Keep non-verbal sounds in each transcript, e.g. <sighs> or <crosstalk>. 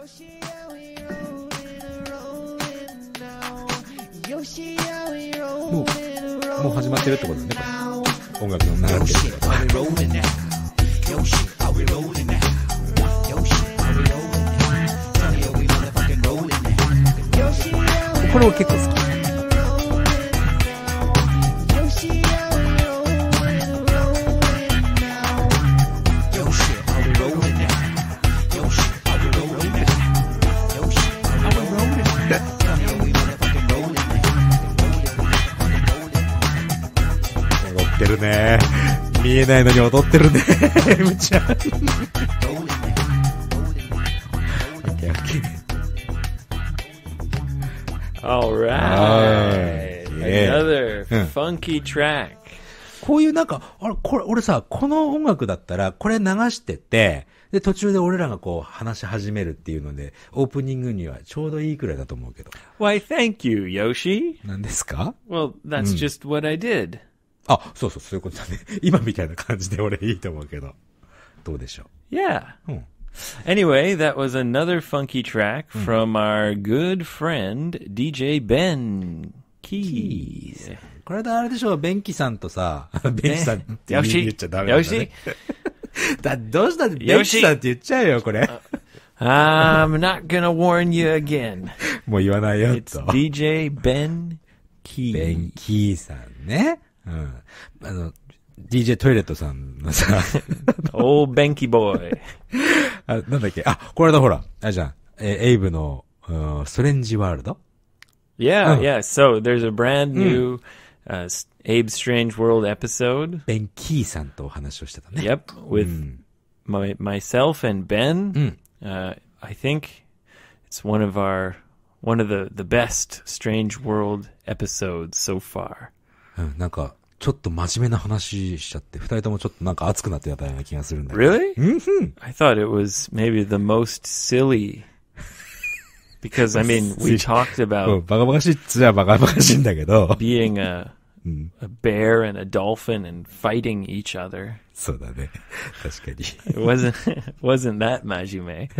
もう、もう始まってるってことだね、音楽の流れてる。これも結構好き。見えないのに踊ってるね、<laughs> むちゃん。オ All right. Another funky track. こういうなんか、あれ、これ、俺さ、この音楽だったら、これ流してて、で、途中で俺らがこう、話し始めるっていうので、オープニングにはちょうどいいくらいだと思うけど。Why, thank you, Yoshi. 何ですか ?Well, that's just what I did. あ、そうそう、そういうことだね。<laughs> 今みたいな感じで俺いいと思うけど。どうでしょう Yeah. うん。Anyway, that was another funky track from our good friend DJ Ben Keys. これであれでしょう、ベンキさんとさ、<laughs> ベンキさんって言っちゃダメだ、ね。よし。<laughs> だどうしたってベンキさんって言っちゃうよ、これ。I'm not gonna warn you again. もう言わないよ、と。It's DJ Ben Key. ベンキーさんね。うん。あの、DJ トイレットさんのさ。おー、便器ボーイ。あ、なんだっけあ、これだほら。あ、じゃん。え、エイブの、uh, ストレンジワールド Yeah, oh. yeah. So there's a brand new、うん uh, Abe's Strange World episode. ベンキーさんとお話をしてたね。Yep, with、うん、my, myself and Ben.、うん uh, I think it's one of our, one of the, the best Strange World episodes so far. うん、なんか、ちょっと真面目な話しちゃって、二人ともちょっとなんか熱くなってたような気がするんだけど。Really? I thought it was maybe the most silly. Because, I mean, we talked about. バカバカしいっつゃバカバカしいんだけど。being a, a bear and a dolphin and fighting each other. そうだね。確かに。it wasn't, wasn't that 真面目。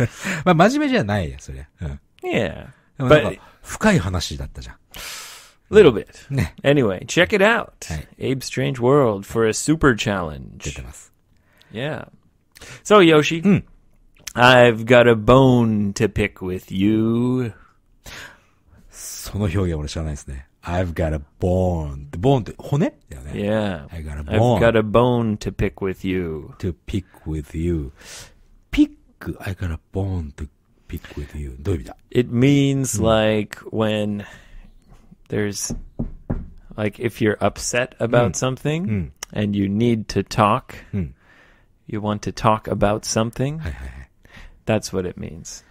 まあ、真面目じゃないよ、そりゃ。うん。Yeah. でもなんか、深い話だったじゃん。little bit. anyway, check it out. Abe's Strange World for a super challenge. Yeah. So, Yoshi, hmm. I've got a bone to pick with you. その表現俺知らないですね。I've got a bone って、bone って骨だよね。Yeah. I got a bone. I've got a bone to pick with you. to pick with you. pick, I have got a bone to pick with you. どういう意味だ It means hmm. like when there's like if you're upset about something and you need to talk, you want to talk about something. That's what it means.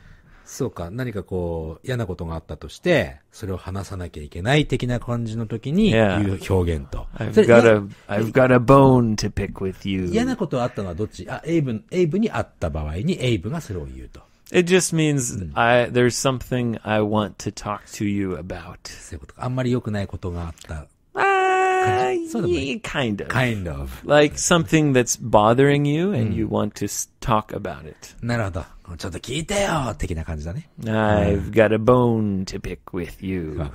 そうか、何かこう、嫌なことがあったとして、それを話さなきゃいけない的な感じの時に言う表現と。I've got, a, I've got a bone to pick with you. 嫌なことあったのはどっちあ、エイブ、エイブにあった場合にエイブがそれを言うと。It just means、うん、I mm. there's something I want to talk to you about. そういうことあんまり良くないことがあった。Uh, yeah, kind of. Kind of. Like something that's bothering you and mm. you want to talk about it. i have got a bone to pick with you.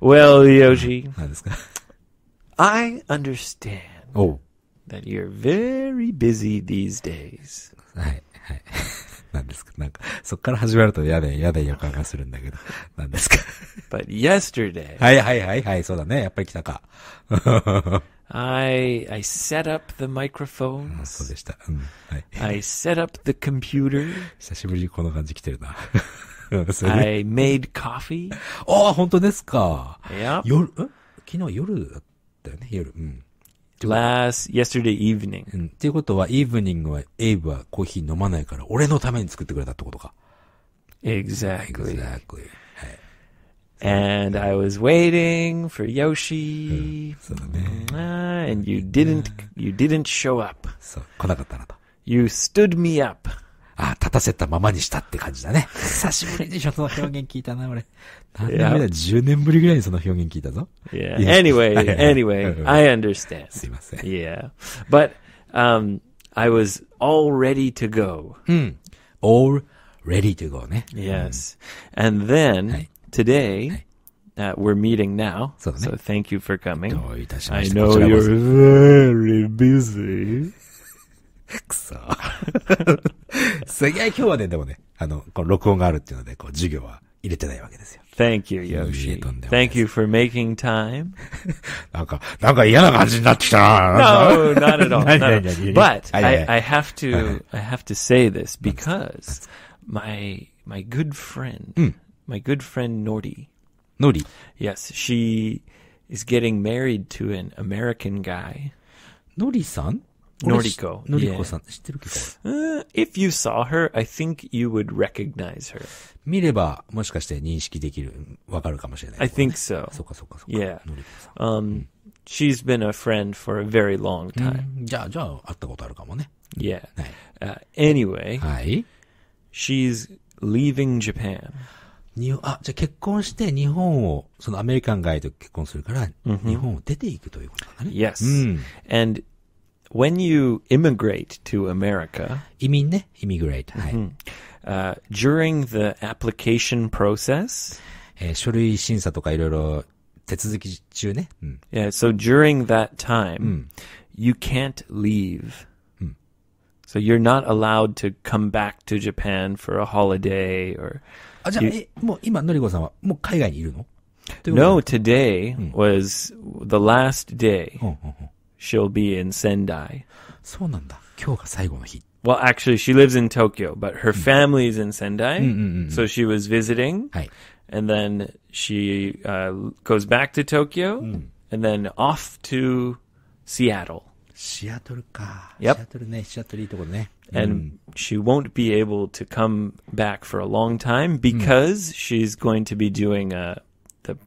Well, Yoshi. <laughs> I understand that you're very busy these days. はい。はい。<laughs> なんですかなんか、そっから始まると嫌で、嫌で予感がするんだけど。なんですか ?But yesterday. はいはいはいはい、そうだね。やっぱり来たか。I, I set up the microphone. そうでした。うん。はい。I set up the computer. 久しぶりにこの感じ来てるな。<laughs> I made coffee. ああ、本当ですか。y 夜、昨日夜だったよね、夜。うん。last yesterday evening. うん。っていうことは、イーブニングは、エイブはコーヒー飲まないから、俺のために作ってくれたってことか。Exactly. Exactly. And I was waiting for Yoshi. and you didn't, you didn't show up. そう、来なかったなと。You stood me up. あ、立たせたままにしたって感じだね。久しぶりでしょ、その表現聞いたな、俺。何年目だ ?10 年ぶりぐらいにその表現聞いたぞ。Yeah. Anyway, anyway, I understand. すいません。Yeah. But, um, I was all ready to go. うん。all ready to go ね。Yes. And then, today, Uh, we're meeting now, so thank you for coming. I know you're very busy. くそ。すげえ今日はね、でもね、あの、この録音があるっていうので、こう、授業は入れてないわけですよ。Thank you, Yoshi. Thank you for making time. なんか、なんか嫌な感じになってきたな。No, <laughs> なんか not at all. not at all. <laughs> But I, I have to I have to say this because my my good friend my good friend Nordi, yes, she is getting married to an American guy. Nuri-san, Nuriko-san. ノリさんノリコノリコさんって知ってるけど。Uh, if you saw her, I think you would recognize her. 見れば、もしかして認識できる、わかるかもしれない、I think so. そうかそうかそうか。Yeah. Um,、She's been a friend for a very long time. じゃあ、じゃあ、会ったことあるかもね。Yeah. anyway, はい。she's leaving Japan. にあ、じゃあ結婚して日本を、そのアメリカンガと結婚するから、日本を出ていくということだね。Yes.、And when you immigrate to America, 移民ね、immigrate. はい。Uh, during the application process. えー、書類審査とかいろいろ手続き中ね。うん。Yeah, so during that time,、うん、you mm. can't leave. Mm. So you're not allowed to come back to Japan for a holiday or. あ、じゃあ、え、もう今、のりこさんはもう海外にいるの ah, No, today mm. was the last day oh, oh, oh. she'll be in Sendai. そうなんだ。今日が最後の日。well, actually, she lives in Tokyo, but her hmm. family is in Sendai. Mm-hmm. So she was visiting. Hi. And then she uh, goes back to Tokyo mm. and then off to Seattle. Seattle か。Yep. Seattle ね、Seattle いいところね。And And she won't be able to come back for a long time because mm. she's going to be doing a, uh, the,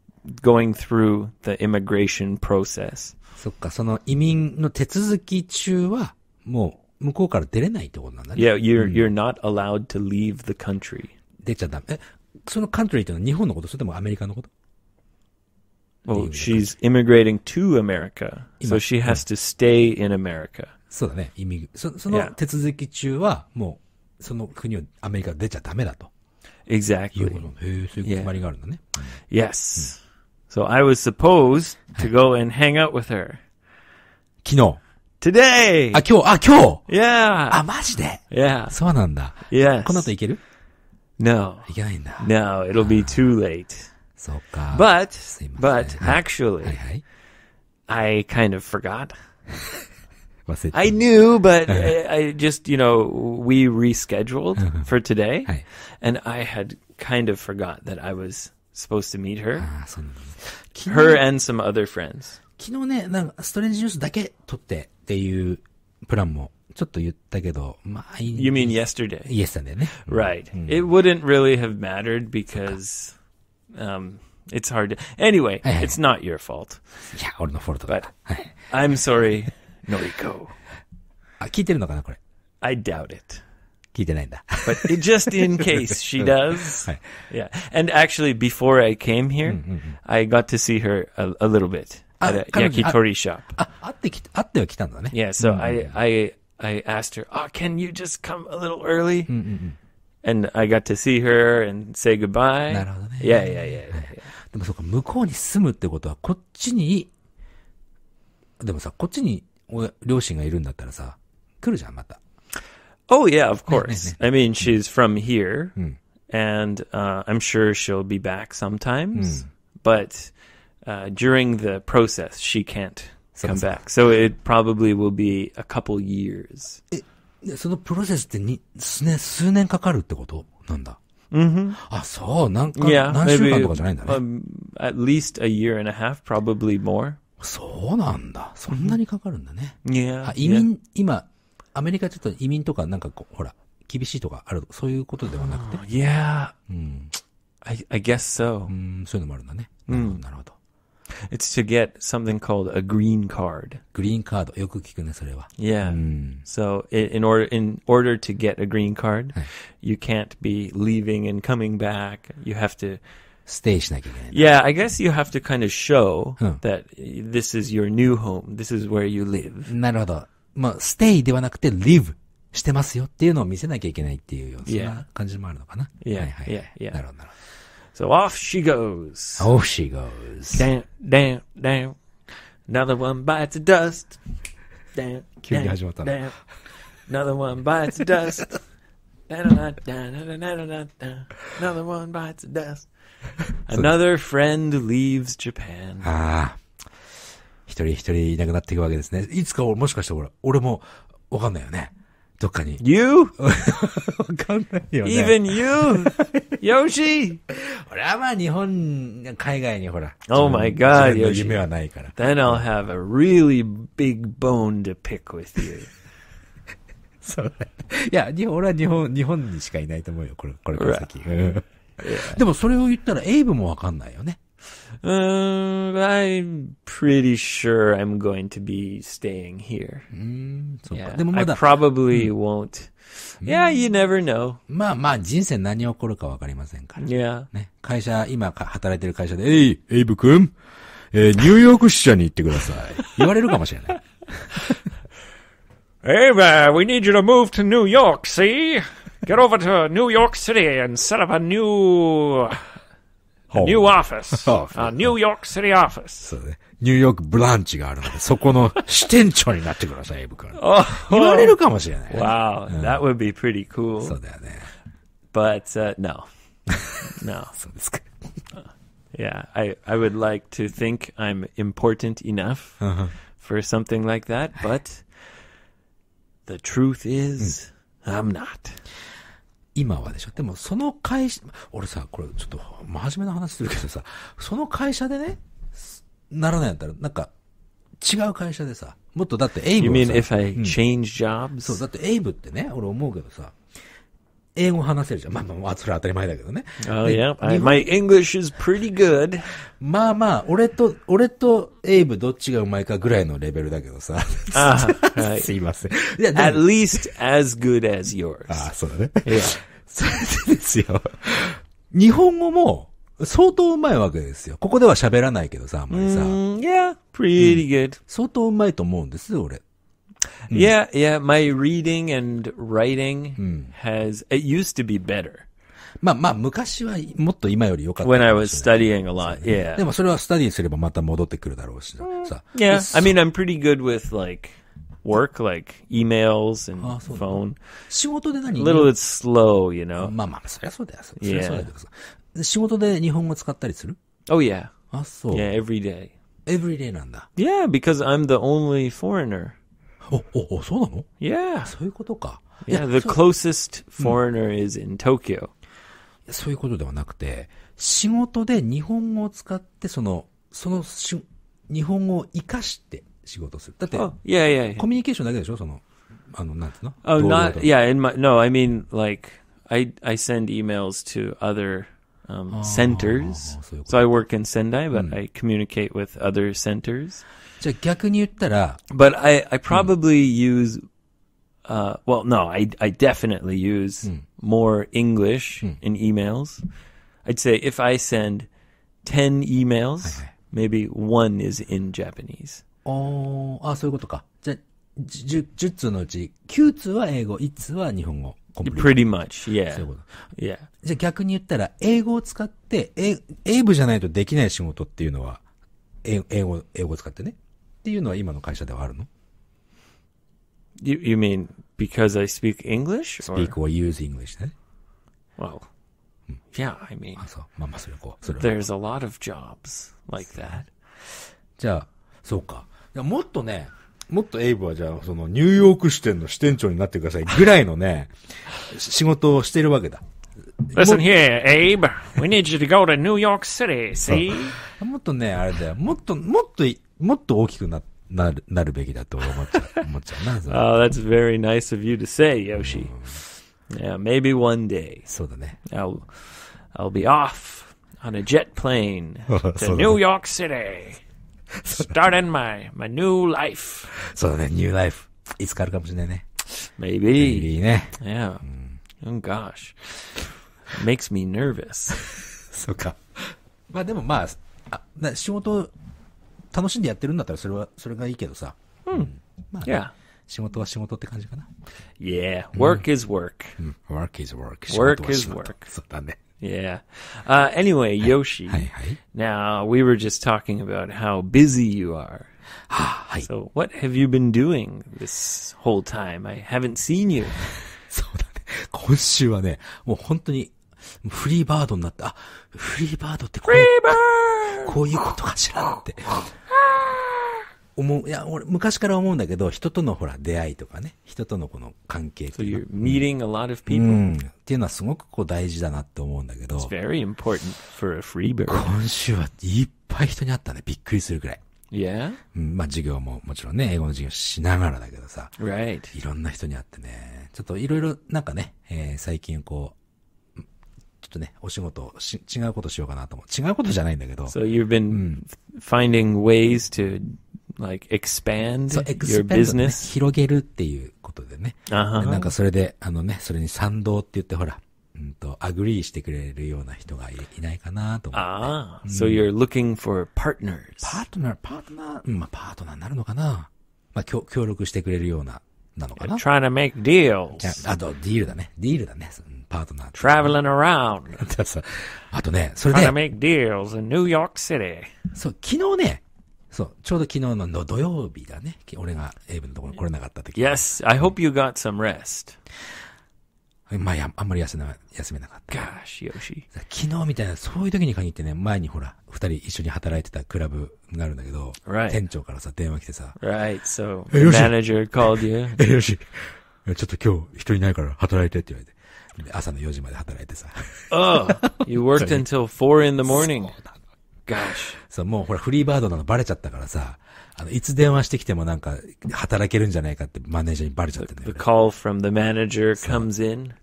going through the immigration process. そっか、その移民の手続き中は、もう、向こうから出れないってことなんだね。Yeah, you're,、うん、you're not allowed to leave the country. 出ちゃダメ。え、その country ってのは日本のことそれともアメリカのこと Well, she's immigrating to America, so she has to stay in America. そうだね。移民そその手続き中は、もう、その国をアメリカ出ちゃダメだと。Exactly. へそういう決まりがあるんだね。Yes.、うん、so I was supposed to go and hang out with her. 昨日。today! あ、今日、あ、今日 Yeah! あ、マジで Yeah! そうなんだ。Yes! この後いける No. いけないんだ。No, it'll be too late. そうか。But, but actually, I kind of forgot. <laughs> I knew, but uh-huh. I, just, you know, we rescheduled uh-huh. for today. and I had kind of forgot that I was supposed to meet her. Ah, her and some other friends. 昨日ね、なんか、ストレンジニュースだけ撮って、っていうプランもちょっと言ったけど、まあ、You mean yesterday? Yes It wouldn't really have mattered because, um, it's hard to, anyway, it's not your fault. いや、俺のフォルトだっ But am sorry, Noriko. <laughs> あ、聞いてるのかなこれ。I doubt it. 聞いてないんだ。But it, just in <laughs> case she does. <laughs> はい。Yeah. And actually, before I came here, mm, mm, mm. I got to see her a, a little bit at a yakitori shop. Yeah, so I, I I asked her, "Oh, can you just come a little early?" And I got to see her and say goodbye. yeah, yeah. yeah, yeah. でもそうか、向こうに住むってことは、こっちに、でもさ、こっちに親両親がいるんだったらさ、来るじゃん、また。Oh yeah, of course. <laughs> I mean, she's from here, mm. uh, I'm sure she'll be back sometimes. Mm. during the process, she can't come back. So it probably will be a couple years. そのプロセスってに数年数年かかるってことなんだ。Mm-hmm. あ、そう、なんか、yeah, 何週間とかじゃないんだね。Maybe, um, at least a year and a half, probably more. そうなんだ。そんなにかかるんだね。Yeah. 移民、yeah. 今、アメリカちょっと移民とかなんかこう、ほら、厳しいとかあるそういうことではなくて。Oh, yeah.、うん、I, I guess so. うん、そういうのもあるんだね。なるほど。うん It's to get something called a green card. グリーンカード。よく聞くね、それは。Yeah. Hmm. So i in order in order to get a green card, はい you can't be leaving and coming back. You have to Yeah. I guess you have to kind of show Hmm. that this is your new home. This is where you live. なるほど。まあ、ステイではなくて、live してますよっていうのを見せなきゃいけないっていうような、そん Yeah. な感じもあるのかな。Yeah. はいはい。Yeah. Yeah. なるほど、なるほど。so off she goes. Oh, she goes. Damn, damn, damn. Another one bites the dust. Damn, 急に始まったな damn. Another one bites the dust. da da da da da da da Another one bites the dust. Another friend leaves Japan. ああ。一人一人いなくなっていくわけですね。いつか俺もしかして俺、俺もわかんないよね。Ah. どっかに。You! <laughs> わかんないよね。even you! よし俺はまあ日本、海外にほら。Oh my god, 夢はないから。Then I'll have a really big bone to pick with you. <laughs> そういや、日本、俺は日本、日本にしかいないと思うよ、これ、これから先。でもそれを言ったらエイブもわかんないよね。Uh, I'm pretty sure I'm going to be staying here. Mm, yeah, I probably mm. won't. Mm. Yeah, you never know. まあまあ、人生何起こるかわかりませんから。Yeah. ね、会社、今働いてる会社で、えい、エイブ君、えー、ニューヨーク支社に行ってください。言われるかもしれない。Hey, <laughs> <laughs> man, we need you to move to New York, see? Get over to New York City and set up a new a new oh. office. <laughs> Oh, A New York City office. <laughs> そうね。ニューヨークブランチがあるので、そこの支店長になってください、エイブ君。Oh, <laughs> 言われるかもしれないね、wow. That would be pretty そ cool. うだよね。But uh, no. No. そうですか。Yeah, I, I would like to think I'm important enough uh-huh. for something like that, but the truth is, hmm. I'm not. 今はでしょ。でも、その会社、俺さ、これちょっと、真面目な話するけどさ、その会社でね、ならないんだったら、なんか、違う会社でさ、もっとだってエイブ You mean if I change jobs?、うん、そう、だってエイブってね、俺思うけどさ、英語話せるじゃん。まあまあ、それは当たり前だけどね。Oh, yeah. My English is pretty good. まあまあ、俺と、俺とエイブどっちがうまいかぐらいのレベルだけどさ。ああ、すいません。いや、at least as good as yours. ああ、そうだね。y e <laughs> それでですよ。日本語も相当うまいわけですよ。ここでは喋らないけどさ、あんまりさ。Mm, yeah, pretty good.、うん、相当うまいと思うんです、俺。Mm. Yeah, yeah. My reading and writing hmm. has it used to be better. まあまあ、昔はもっと今より良かったか。When I was studying a lot, yeah. yeah, I mean, I'm pretty good with like work, like emails and ah, phone. 仕事で何 Little bit slow, you know. まあまあ、そりゃそうだよ。そりゃそうだけどさ。仕事で日本語使ったりする Oh yeah. あ、そう。Yeah, ah, every day. Every day なんだ。Yeah, because I'm the only foreigner. お、お、お、そうなの Yeah. そういうことか。い Yeah, や the closest foreigner is in Tokyo. そういうことではなくて、仕事で日本語を使って、その、そのし、日本語を生かして仕事する。だって、Oh, yeah, yeah. yeah. コミュニケーションだけでしょその、あの、なんていうの Oh, not yeah. In my no, I mean like I I send emails to other um, oh, centers. so I work in Sendai, but hmm. I communicate with other centers. But I, I hmm. use, uh, well, no, I, I definitely use hmm. more English in emails. I'd say if I send 10 emails, maybe one is in Japanese. Oh, あ、そういうことか。じゃ、10, ah, 10通のうち9通は英語、1通は日本語。pretty much, yeah. うう Yeah. じゃあ逆に言ったら、英語を使って、英語じゃないとできない仕事っていうのは、英語、英語を使ってね。っていうのは今の会社ではあるの you, ?You mean because I speak English? Speak or use English ね。Well, yeah, I mean. あ、そう。まあまあ、それこう。There's a lot of jobs like that. じゃあ、そうか。もっとね、もっとエイブはじゃあ、そのニューヨーク支店の支店長になってくださいぐらいのね、仕事をしてるわけだ。Listen here, Abe. We need you to go to New York City, see? もっとね、あれだよ。もっと、もっと、もっと大きくななるなるべきだと思っちゃ思っちゃうな。oh, that's very nice of you to say, Yoshi. Yeah, maybe one day. そうだね。I'll, I'll be off on a jet plane to New York City. starting my, my new life. そうだね、new life. いつかあるかもしれないね。Maybe. Maybe ね。Yeah.、うん、oh gosh. Makes me nervous. そうか。まあでもまあ、あ仕事楽しんでやってるんだったらそれは、それがいいけどさ。うん。まあ、ね、yeah. 仕事は仕事って感じかな。Yeah, work is work.、うん、work is work. Work is work. そうだね。Yeah. Uh, anyway, Yoshi. Now, we were just talking about how busy you are. Ah, so, what have you been doing this whole time? I haven't seen you. <laughs> そうだね。今週はね、もう本当にフリーバードになった。あ、フリーバードってこういう、こういうことかしらって。思う、いや、俺、昔から思うんだけど、人とのほら、出会いとかね、人とのこの関係っていう。So、meeting a lot of people.、うん、っていうのはすごくこう大事だなって思うんだけど。It's very important for a free bird. 今週はいっぱい人に会ったね。びっくりするくらい。Yeah? うん、まあ授業ももちろんね、英語の授業しながらだけどさ。Right. いろんな人に会ってね。ちょっといろいろなんかね、えー、最近こう、ちょっとね、お仕事し、違うことしようかなと思う。違うことじゃないんだけど。So you've been、うん、finding ways to like expand your business?、広げるっていうことでね。Uh huh. なんかそれで、あのね、それに賛同って言ってほら、うんと、アグリーしてくれるような人がいないかなと思って。ああ、so you're looking for partners. パートナー、パートナー、うん、まあパートナーになるのかなまあ協力してくれるような、なのかな ?trying to make deals. あと、ディールだね。ディールだね。パートナー。traveling around. <laughs> あとね、それで。trying to make deals in New York City. そう、昨日ね、そう、ちょうど昨日の土曜日だね。俺がエイブのところに来れなかった時。Yes, I hope you got some rest. まあ、あんまり休め休めなかった。Gosh, Yoshi. 昨日みたいな、そういう時に限ってね、前にほら、二人一緒に働いてたクラブがあるんだけど、right. 店長からさ、電話来てさ、Right, so, the manager called you. え、よし、ちょっと今日人いないから働いてって言われて、朝の4時まで働いてさ。Oh, you worked <laughs> until 4 in the morning. <laughs> そうな Gosh. そう、もうほら、フリーバードなのバレちゃったからさ、あの、いつ電話してきてもなんか、働けるんじゃないかってマネージャーにバレちゃってんね。The call from the manager comes in.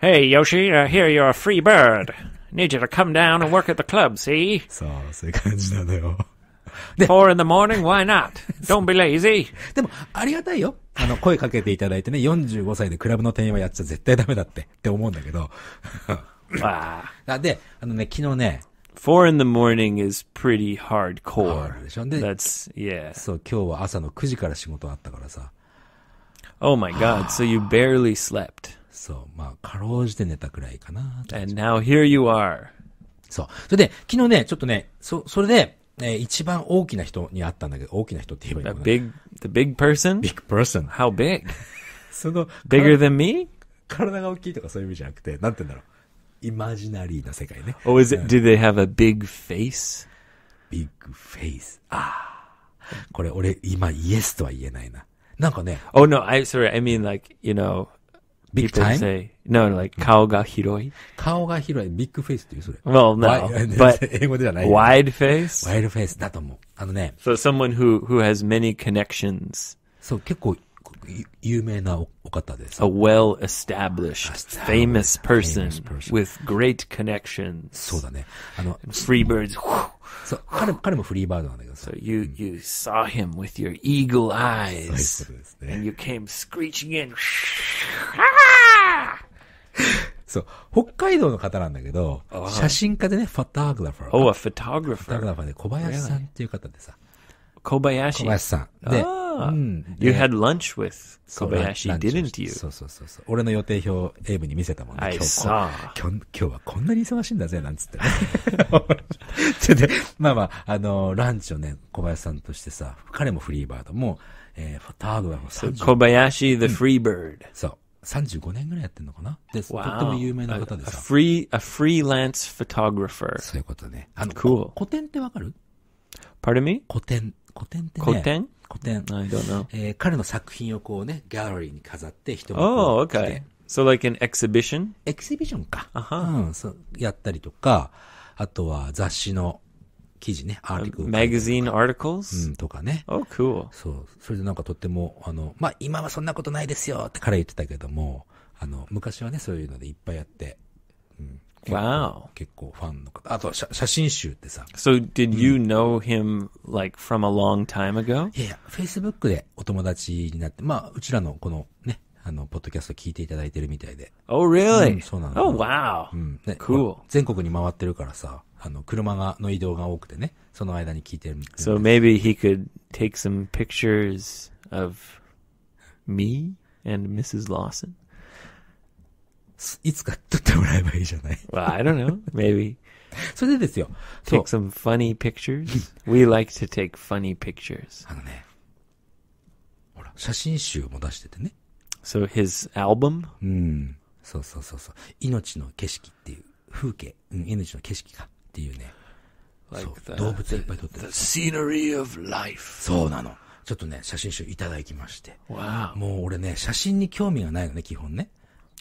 Hey, Yoshi, I hear you're a free bird. Need you to come down and work at the club, see? そう、そういう感じなのよ。<laughs> で、4 in the morning, why not? <laughs> Don't be lazy. でも、ありがたいよ。あの、声かけていただいてね、45歳でクラブの店員はやっちゃ絶対ダメだって、って思うんだけど。わ <laughs> あ。で、あのね、昨日ね、4 in the morning is pretty hardcore. でしょで That's yeah. そう今日は朝の9時から仕事あったからさ Oh my god. So you barely slept. そうまあかろうじて寝たくらいかな And now here you are. そうそれで昨日ねちょっとねそそれで、えー一番大きな人に会ったんだけど大きな人って言えばい A いのかな big the big person? Big person. How big? その Bigger than me? 体が大きいとかそういう意味じゃなくてなんて言うんだろう imaginary な世界ね。Oh, is it, d o they have a big face? Big face. ああ。これ俺今イエスとは言えないな。なんかね。Oh no, I, m sorry, I mean like, you know, Big time? Say, no, like, 顔が広い。顔が広い。ビッグフェイスっていう、それ。Well, no. But, 英語ではない。wide face? wide face だと思う。あのね。So someone who, who has many connections. そう、結構有名なお方です。A well-established, famous person with great connections. そうだね。あの、Freebirds. そう彼彼もフリーバードなんだけど。So you, you saw him with your eagle eyes. そういうことですね。And you came screeching in. そう。北海道の方なんだけど、写真家でね、フォトグラファー。Oh, a photographer. フォトグラファーで小林さんっていう方でさ。Really? 小林。小林さん。で、うん、You had lunch with 小林、didn't you? そうそうそう俺の予定表、エイブに見せたもんね。今日今日はこんなに忙しいんだぜ、なんつって、ね。そ <laughs> れで、まあまあ、あの、ランチをね、小林さんとしてさ、彼もフリーバードも、えー、フォトグラファー。小林 the free bird、そう。35年ぐらいやってんのかなで、とっても有名な方でさ。free, a freelance photographer. そういうことね。あの、c 古典ってわかる Pardon me? 古典。古典ってね。古典古典。I don't know. えー、彼の作品をこうね、ギャラリーに飾って人も。Oh, okay. So like an exhibition? エキシビションか。あはうん、そう、やったりとか、あとは雑誌の記事ね、アーティクル。マガジン、アーティクルうん、とかね。Oh, cool. そう。それでなんかとっても、あの、まあ、今はそんなことないですよって彼言ってたけども、あの、昔はね、そういうのでいっぱいやって、Wow. 結構ファンの方。あと写写真集ってさ。So did you know him like from a long time ago? いやいや、Facebook でお友達になって、まあ、うちらのこのね、あの、ポッドキャスト聞いていただいてるみたいで。Oh, really?、うん、そうなの。Oh, wow. うん。ね、cool. 全国に回ってるからさ、あの、車が、の移動が多くてね、その間に聞いてるみた So maybe he could take some pictures of me and Mrs. Lawson? いつか撮ってもらえばいいじゃない well, I don't know. Maybe. <laughs> それでですよ。Take some funny pictures. We like to take funny pictures. あのね、ほら、写真集も出しててね。So his album? うん。そうそうそうそう。命の景色っていう、風景。うん、命の景色かっていうね。そ Like う、動 the, 物をいっぱい撮ってる the。scenery of life. そうなの。ちょっとね、写真集いただきまして。Wow. もう俺ね、写真に興味がないのね、基本ね。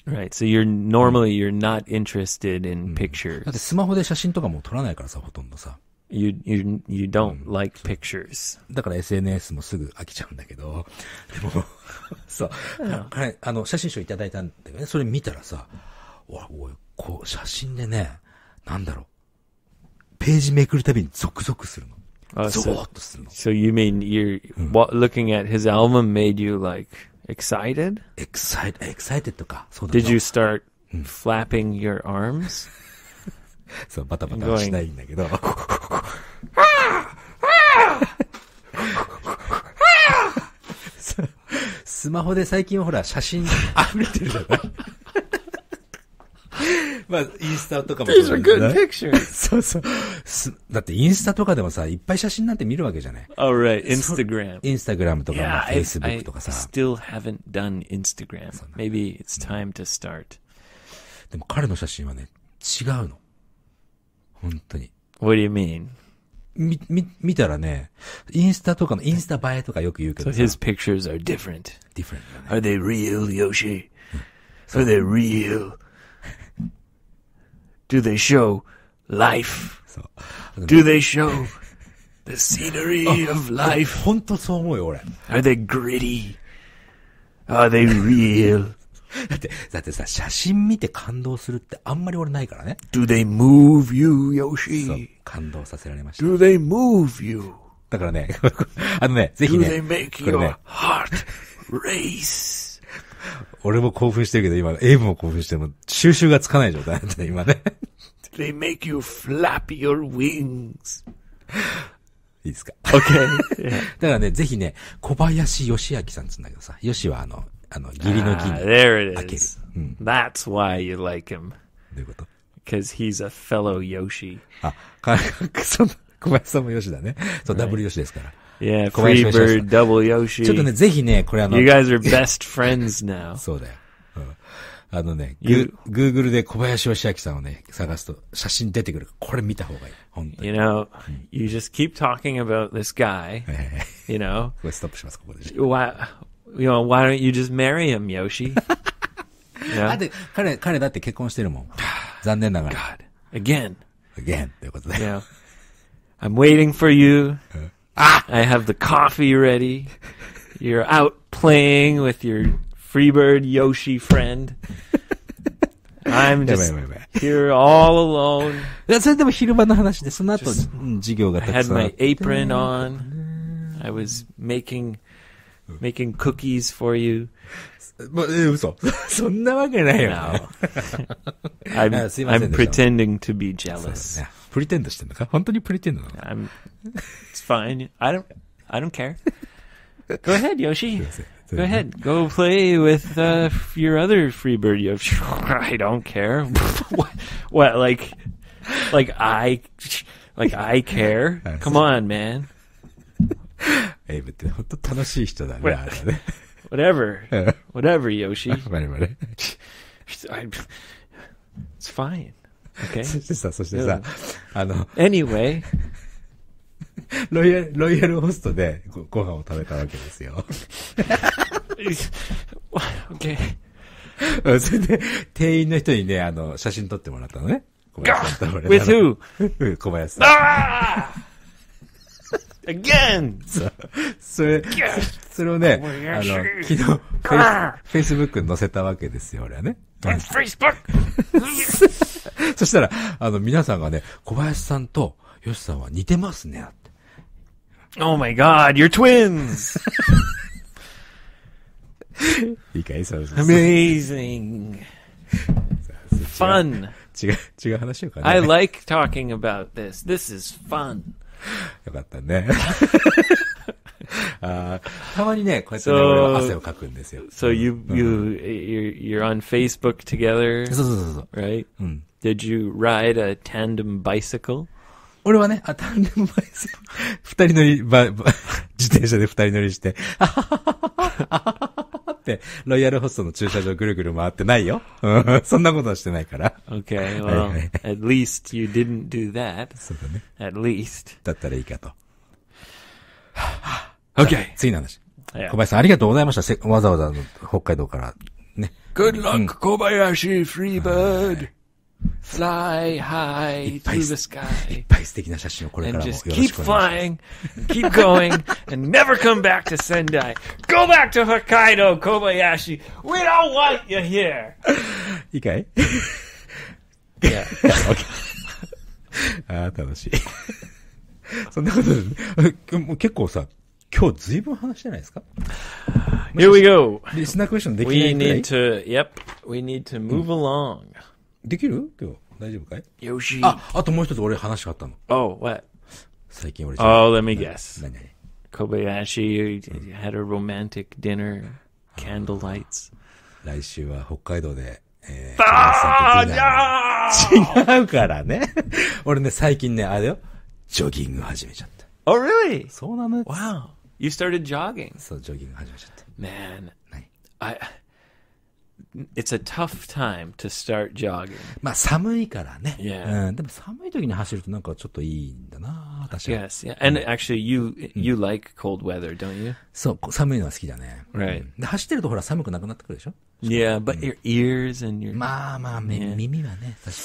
Right. So you're normally you're not interested in pictures. だってスマホで写真とかも撮らないからさ、ほとんどさ。You, you, you don't like pictures. だから SNS もすぐ飽きちゃうんだけど、でも、そう、はい、あの、写真集いただいたんだよね。それ見たらさ、おい、おい、こう、写真でね、なんだろう、ページめくるたびにゾクゾクするの。ゾーっとするの。So, so you mean you're、うん、looking at his album made you like excited? Excite, excited とか。そうだ Did you start flapping your arms? そう、バタバタしないんだけど。スマホで最近ほら、写真溢れてるじゃないまあ、インスタとかもそうですね。そうそう。だってインスタとかでもさ、いっぱい写真なんて見るわけじゃない。あ、l r i g h t i n s t a g r インスタグラムとか、フェイスブックとかさ。I still haven't done Instagram. Maybe it's time to start. でも彼の写真はね、違うの。本当に。What do you mean? み、み、見たらね、インスタとかの、インスタ映えとかよく言うけど。So his pictures are different. Different.、are they real, Yoshi? Are they real? Do they show life? Do they show the scenery of life? 本当そう思うよ、俺。Are they gritty? Are they real? だって、だってさ、写真見て感動するってあんまり俺ないからね。Do they move you, Yoshi? そう、感動させられました。Do they move you? だからね、あのね、ぜひね。Do they make your heart race? 俺も興奮してるけど、今、エイブも興奮してるも、収集がつかない状態だったね、今ね。They make you flap your wings. いいですか ?OK。<laughs> だからね、ぜひね、小林義明さんつんだけどさ、義はあの、あの、義理の義に。Ah, there it is.、うん、That's why you like him. どういうこと ?Because he's a fellow Yoshi. あ、か、<laughs> その、小林さんもよだね。そう、ダブルよですから。Yeah, free bird, Double Yoshi. Yoshi。ちょっとね、ぜひね、これあの。You guys are best friends now. <laughs> know, you just keep talking about this guy. you know. これストップします、ここで。Why, <laughs> you know, why don't you just marry him, Yoshi? <laughs> yeah. だって彼、彼だって結婚してるもん。残念ながら。God. Again. Again. ということで。Yeah. I'm waiting for you. Ah! I have the coffee ready. You're out playing with your Freebird Yoshi friend. I'm <laughs> just here all alone. Just. I had my apron on. I was making making cookies for you. ま、え、嘘。そんなわけないよね。No. <laughs> <laughs> I'm, I'm pretending to be そう jealous. ねフリテントしてんのか本当にフリテントなのか It's fine. I don't, I don't care. Go ahead, Yoshi. <laughs> Go ahead. Go play with uh, your other Freebird. Yoshi. <laughs> I don't care. <laughs> what, what? Like, like I, like I care. Come on, man. エイブって本当楽しい人だね、あれね。Whatever. Uh, whatever, Yoshi. It's fine. Okay. <laughs> そしてさ、そしてさ、あの、Anyway. <laughs> ロイヤル、ロイヤルホストでごご飯を食べたわけですよ。okay. それで、店員の人にね、あの、写真撮ってもらったのね。小林さんと俺 With who? 小林さん。ああ Again! そそれ、それをね、あの、昨日、Facebook に載せたわけですよ、俺はね。そしたら、あの、皆さんがね、小林さんとヨシさんは似てますね、って。Oh my god, you're twins! いいかいそうです。Amazing! fun! 違う、違う話しようかね。I like talking about this. This is fun. よかったね。たまにね、こうやってね、俺は汗をかくんですよ。So you, you, you're on Facebook together, そうそうそうそう。right? うん。Did you ride a tandem bicycle? 俺はね、あ、タンデムバイス、二人乗り、ば、ば、<laughs> 自転車で二人乗りして、あはははははって、ロイヤルホストの駐車場ぐるぐる回ってないよ。そんなことはしてないから。Okay, well, Hey, at least you didn't do that. そうだね。At least. だったらいいかと。OK! 次の話。小林さん、ありがとうございましたわざわざ北海道から。ね。Good luck,、うん、小林 Freebird! Fly high through the sky. いっぱい素敵な写真をこれからもよろしくお願いします。Keep flying, keep going, and never come back to Sendai. Go back to Hokkaido, Kobayashi. We don't want you here. いいかい Yeah. okay. ああ、楽しい。そんなことで、ね、結構さ、今日ずいぶん話してないですか ?Here we go! リスナークエスチョンできないくらい We need to, yep, we need to move along.、できる今日。大丈夫かいよし。あ、あともう一つ俺話があったの。Oh, what? 最近俺 Oh, let me guess. 何何 Kobayashi had a romantic dinner, candle lights. 来週は北海道で、えー、ああ違うからね。俺ね、最近ね、あれよ、ジョギング始めちゃった。Oh, really? そうなの Wow. You started jogging. そう、ジョギング始めちゃって。Man, I, it's a tough time to start jogging. まあ寒いからね。Yeah. うん、でも寒い時に走るとなんかちょっといいんだな、私は。Yes, yeah. And actually, you, you like cold weather, don't you? そう、寒いのは好きだね。Right. で、走ってるとほら寒くなくなってくるでしょ Yeah, but your ears and your... まあまあ、耳はね、確か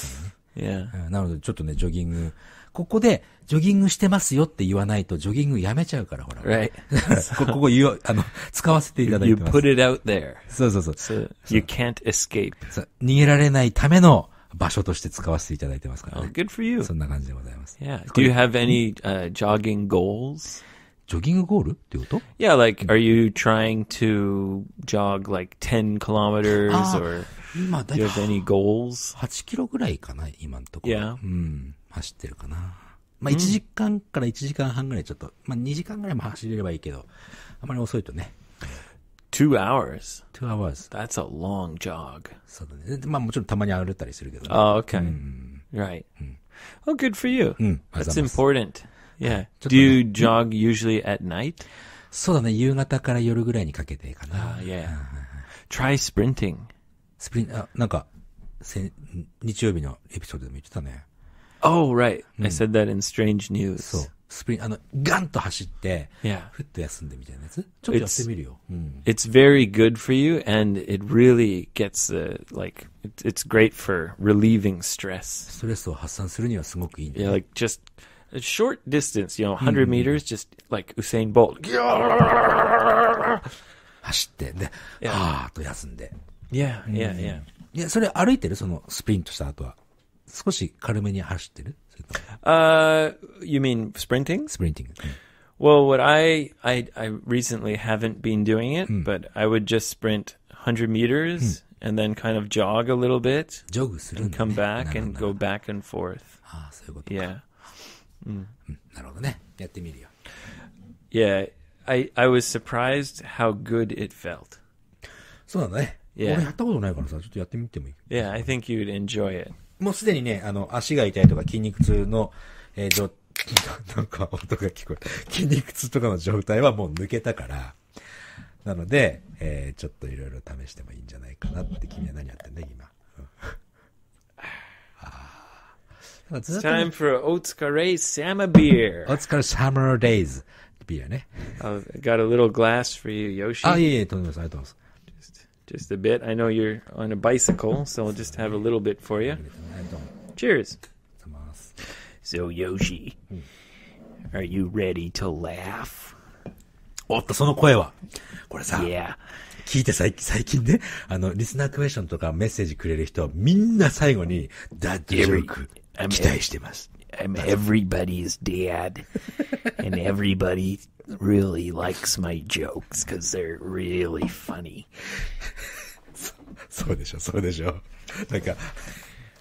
にね。Yeah. なのでちょっとね、ジョギング。ここで、ジョギングしてますよって言わないと、ジョギングやめちゃうから、ほら。Right. ここ言う、あの、使わせていただいてます。You put it out there. そうそうそう。So, you can't escape. 逃げられないための場所として使わせていただいてますからね。Oh, good for you. そんな感じでございます。Yeah. Do you have any、uh, jogging goals? ジョギングゴールってこと Yeah, like, are you trying to jog like 10 kilometers or 今だ do you have any goals? 8キロぐらいかな、今のところ。Yeah. うん走ってるかな。まあ、1時間から1時間半ぐらいちょっと、まあ、2時間ぐらいも走れればいいけど、あまり遅いとね。2 hours? 2 hours. That's a long jog. そうだね。まあ、もちろんたまに歩いたりするけど、ね。Oh, okay.、うん、right.、うん、oh, good for you.、うん、That's important. Yeah. Do you jog usually at night? そうだね。夕方から夜ぐらいにかけてかな。Ah, yeah. Try sprinting. スプリン、あ、なんか、日曜日のエピソードでも言ってたね。Oh, right. I hmm. said that in Strange News. そう。スプリン、あの、ガンと走って、Yeah. ふっと休んでみたいなやつちょっとやってみるよ。うん。It's very good for you, and it really gets the uh, like. it's great for relieving stress. ストレスを発散するにはすごくいいんだ Yeah, よ。like just a short distance. You know, 100 hmm. meters. Just like Usain Bolt. <laughs> 走って、で、はーっと休んで。Yeah, yeah, yeah. yeah, yeah. Yeah, いや、それ歩いてるそのスプリントした後は。少し軽めに走ってる Uh, you mean sprinting? Sprinting. Mm. Well, what I, I, I recently haven't been doing it, mm. but I would just sprint 100 meters mm. and then kind of jog a little bit jog, and come back and go back and forth. Ah, yeah. うんなるほどね。やってみるよ。Yeah. I, I was surprised how good it felt. そうなんだね。い俺ややったことないからさ、ちょっとやってみてもいい Yeah, I think you'd enjoy it. もうすでにね、あの、足が痛いとか筋肉痛の、えー、じ <laughs> なんか音が聞こえる。筋肉痛とかの状態はもう抜けたから、なので、えー、ちょっといろいろ試してもいいんじゃないかなって、君は何やってんだ、今。Time for o t s u k a r a y Summer Beer. o t s u k a r Summer Days. b e ビアね。I've got a little glass for you, Yoshi. あ、いえいえ、とんでもないです。ありがとうございます。just a bit. I know you're on a bicycle, so I'll just have a little bit for you. Cheers. So, Yoshi, are you ready to laugh? おっと、その声は。これさ、Yeah. 聞いて最近、最近ね、あの、リスナークエスチョンとかメッセージくれる人、みんな最後に、ダッドジョーク、I'm- 期待してます。I'm everybody's dad, and everybody really likes my jokes because they're really funny. そうでしょ、そうでしょ。なんか、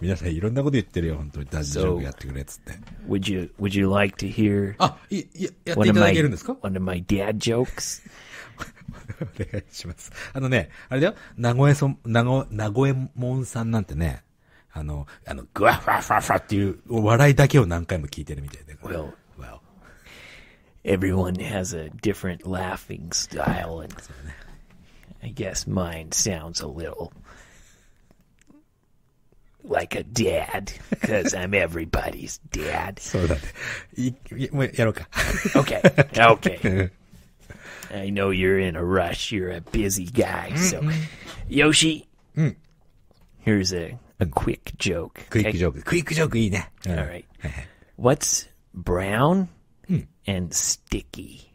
皆さんいろんなこと言ってるよ、本当に。大丈夫やってくれっつって。would you, would you like to hear? あ、い、い、やっていただけるんですか ?one of my dad jokes? <laughs> お願いします。あのね、あれだよ、名古屋そ、名古、名古屋門さんなんてね、あの、あの、グワファファファっていう笑いだけを何回も聞いてるみたいで。Well, well. Everyone has a different laughing style and I guess mine sounds a little like a dad because I'm everybody's dad. そうだね。いやろうか。okay. <laughs> Okay. I know you're in a rush. You're a busy guy. So, mm-hmm. Yoshi, mm. here's a, a quick joke. Quick okay? ジョーク。クイックジョークいいね。うん All right. Uh-huh. What's brown hmm. and sticky?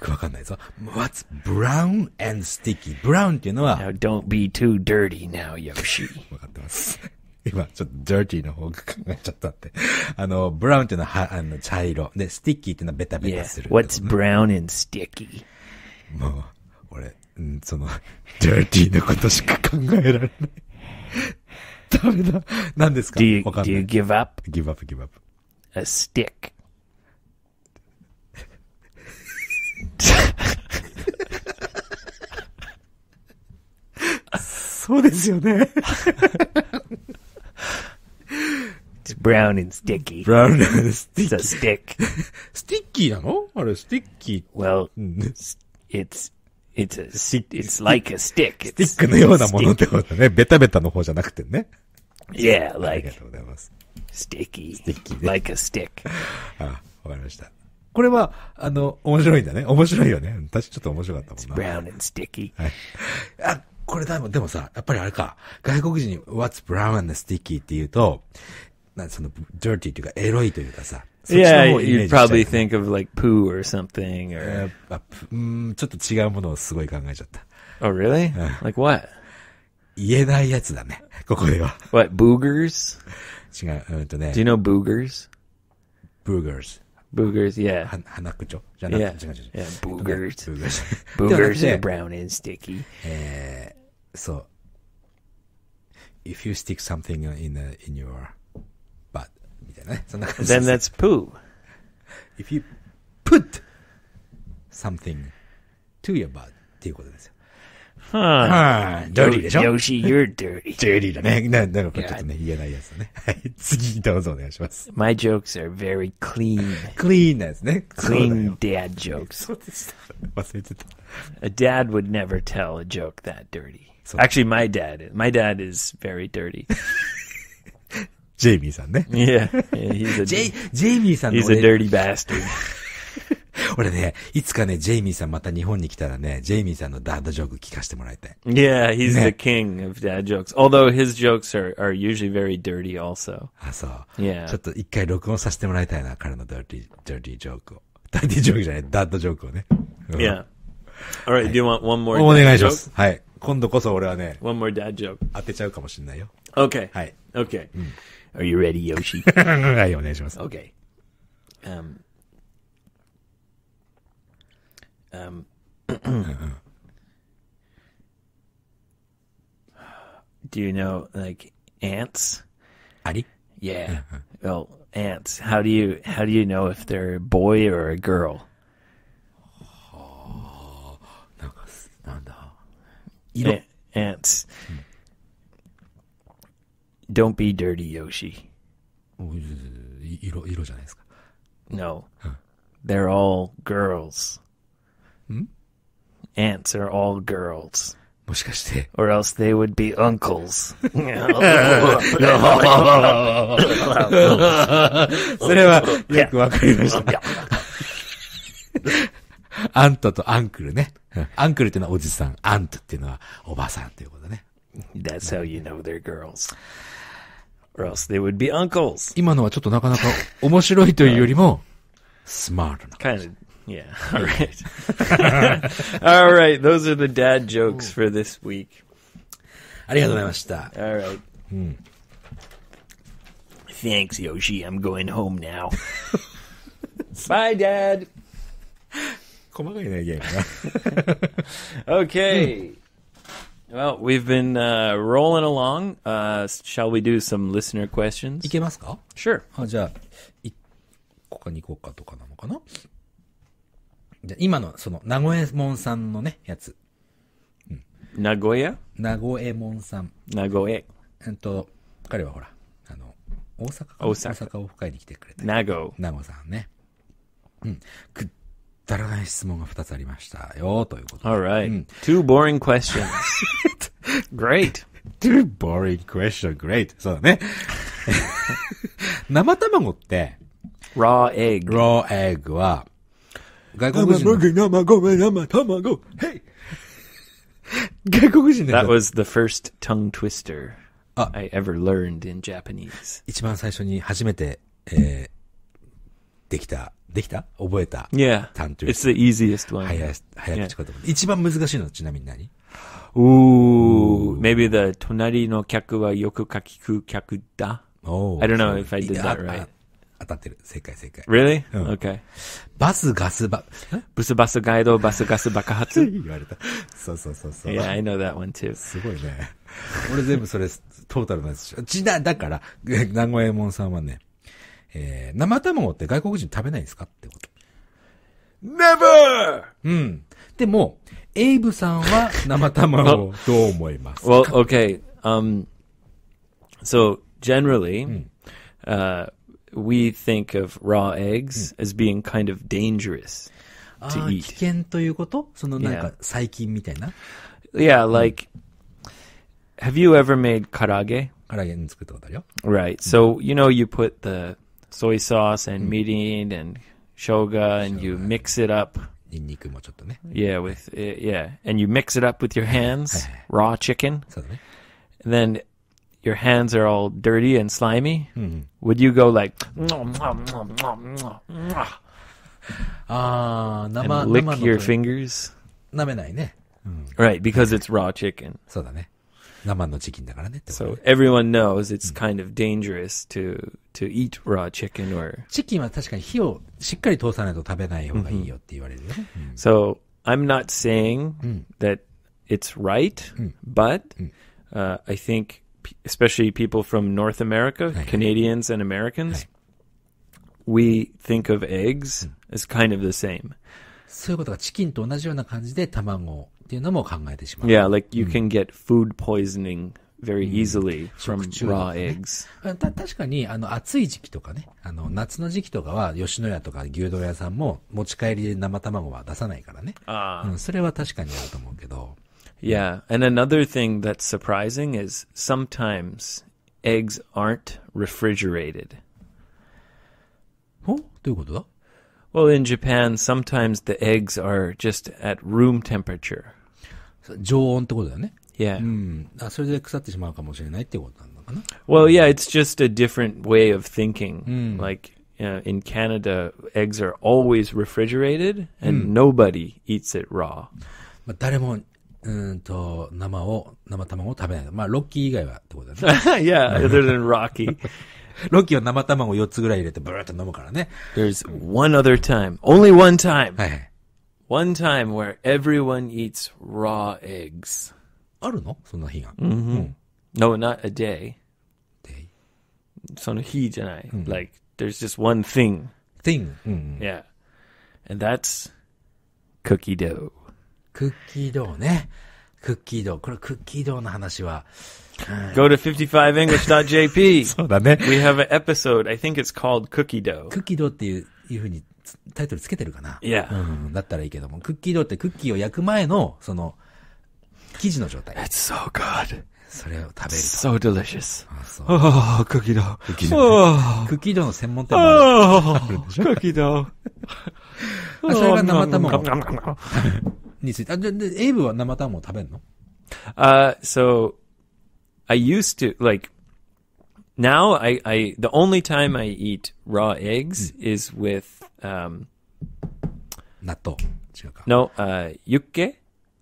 くわかんないぞ。What's brown and sticky? ブラウンっていうのは。Now don't be too dirty now, Yoshi. わかってます。今、ちょっと dirty の方が考えちゃったって。あの、ブラウンっていうのは、あの、茶色。で、sticky っていうのはベタベタする、ね。Yeah. What's brown and sticky? もう、俺、うん、その、dirty のことしか考えられない。ダメだ。何ですか ?do you, do you give up?give up, give up. A stick. そうですよね。It's brown and sticky. brown and sticky. It's a stick. スティッキーなのあれ、sticky. Well, it's, it's, a, it's like a stick. スティックのようなものってことね。ベタベタの方じゃなくてね。Yeah, like, ありがとうございます。sticky. sticky、like a stick. あ、わかりました。これは、あの、面白いんだね。面白いよね。私ちょっと面白かったもんな。It's brown and sticky. はい。あ、これでも、でもさ、やっぱりあれか、外国人に What's brown and sticky って言うと、なんその、dirty というか、エロいというかさ、Yeah, you'd probably think of like poo or something or... ちょっと違うものをすごい考えちゃった。Oh, really? Like what? 言えないやつだね。ここでは。What, boogers? 違う、うんとね。Do you know boogers? boogers. Boogers, yeah. 한, 하나 그죠? Yeah. yeah, boogers. Boogers, <laughs> boogers are brown and sticky. Eh, so, if you stick something in a, uh, in your butt, <laughs> then that's poo. If you put something to your butt, っていうことですよ。Huh? でしょ ?Yoshi, you're dirty. <laughs> dirty jokes are very clean. clean なんですね。clean dad jokes. そうでした。忘れてた。A <laughs> dad would never tell a joke that dirty. Actually, my dad, my dad is very dirty. ジェイミーさんね。Yeah. <laughs> yeah he's a, ジェイミーさんの He's a dirty bastard. <laughs> 俺ね、いつかね、ジェイミーさんまた日本に来たらね、ジェイミーさんのダードジョーク聞かせてもらいたい。Yeah, he's、ね、the king of dad jokes. Although his jokes are, are usually very dirty also. あ、そう。Yeah. ちょっと一回録音させてもらいたいな、彼のダーティダーティジョークを。ダーティジョークじゃない、ダードジョークをね。yeah. Alright, do you want one more? お願いします。はい。今度こそ俺はね、one more dad joke. 当てちゃうかもしれないよ。Okay. はい。Okay.、うん、Are you ready, Yoshi? <laughs> はい、お願いします。Okay. Um, Um, <clears throat> do you know like ants? Ari? Yeah. Uh-huh. Well, ants. How do you how do you know if they're a boy or a girl? <sighs> Oh, a- ants. Hmm. Don't be dirty, Yoshi. No. They're all girls. ん Ants are all girls. もしかして。Or else they would be uncles. それはよくわかりました。アントとアンクルね。アンクルっていうのはおじさん、アントっていうのはおばさんということね。That's how you know they're girls. Or else they would be uncles. 今のはちょっとなかなか面白いというよりも、スマートな。Kind Yeah. <laughs> All right. <laughs> All right. Those are the dad jokes for this week. ありがとうございました。All right. Hmm. Thanks, Yoshi. I'm going home now. <laughs> Bye, Dad. Okay. Well, we've been uh, rolling along. Uh, shall we do some listener questions? いけますか Sure. あしゃあ1個か ah, じゃ今の、その、名古屋門さんのね、やつ。うん。名古屋名古屋門さん。名古屋。えっと、彼はほら、あの、大阪大阪大阪を深いに来てくれた。名護。名護さんね。うん。くだらない質問が2つありましたよ、ということ Alright.、うん、Two boring questions. <laughs> Great. Two boring question. s Great. そうだね。<laughs> 生卵って、raw egg。raw egg は、外国人。Hey! 外国人 <laughs> That was the first tongue twister ah. I ever learned in Japanese. 一番最初に初めて、えー、できた、できた覚えた。Yeah. 単語 It's the easiest one. 早い、早口言葉。一番難しいのちなみに何 Ooh, maybe the 隣の客はよくかき食う客だ。Oh, I don't know if I did that right. 当たってる。正解正解。Really?、うん、okay. バスガスバ、ブスバスガイドバスガス爆発 <laughs> 言われた。そうそうそうそう。Yeah, I know that one too. すごいね。俺全部それ、トータルなんですよ。ちな、だから、名古屋門さんはね、えー、生卵って外国人食べないですかってこと。Never! うん。でも、エイブさんは <laughs> 生卵をどう思いますか well, okay. Um, so, generally, uh, we think of raw eggs hmm. as being kind of dangerous to 危 ah, eat. 険ということそのなんか細菌みたいな Yeah, hmm. like, have you ever made karage? Right. Hmm. So, you know, you put the soy sauce and mirin and shoga and you mix it up. Yeah, with, yeah. And you mix it up with your hands, <laughs> raw chicken. Then your hands are all dirty and slimy, mm-hmm. would you go like, ah, and lick your fingers? Hmm. Right, because it's raw chicken. So everyone knows it's hmm. kind of dangerous to, to eat raw chicken or... チキンは確かに火をしっかり通さないと食べない方がいいよって言われるよね。So mm-hmm. hmm. I'm not saying that it's right, but、uh, I think especially people from North America, はいはい、Canadians and Americans, はい、we think of eggs as kind of the same. そういうことがチキンと同じような感じで卵っていうのも考えてしまう。Yeah, like you can get food poisoning very easily from raw eggs. た確かにあの暑い時期とかね、あの夏の時期とかは吉野家とか牛丼屋さんも持ち帰りで生卵は出さないからね。あうん、それは確かにあると思うけど。Yeah. And another thing that's surprising is sometimes eggs aren't refrigerated. Oh, Well, in Japan, sometimes the eggs are just at room temperature. 常温ってことだよね。Yeah. Hmm. Well, yeah, it's just a different way of thinking. Hmm. Like know, uh, in Canada, eggs are always refrigerated and hmm. nobody eats it raw. まあ、誰もうんと、生を、生卵を食べない。まあ、ロッキー以外はってことだね。yeah, other than Rocky. ロッキーは生卵を4つぐらい入れてブーっと飲むからね。There's one other time. Only one time. はい。One time where everyone eats raw eggs. あるのそんな日が。Mm-hmm. No, not a day. Day? その日じゃない。うん、like, there's just one thing. Thing? うん、yeah. And that's cookie dough. クッキードーね。クッキードー。これクッキードーの話は。Go to 55english.jp. <laughs> そうだね。We have an episode. I think it's called Cookie Dough. クッキードーっていう、いうふうにタイトルつけてるかな。いや。だったらいいけども。クッキードーってクッキーを焼く前の、その、生地の状態。It's so good. それを食べる So delicious. あそう。Oh, クッキードー。クッキードーの専門店もある。Oh, ド o o k それが生卵。<laughs> について。あ、じゃ、エイブは生卵食べんの so I used to like now I, I the only time I eat raw eggs hmm. is with um 納豆。違うか。no uh yukke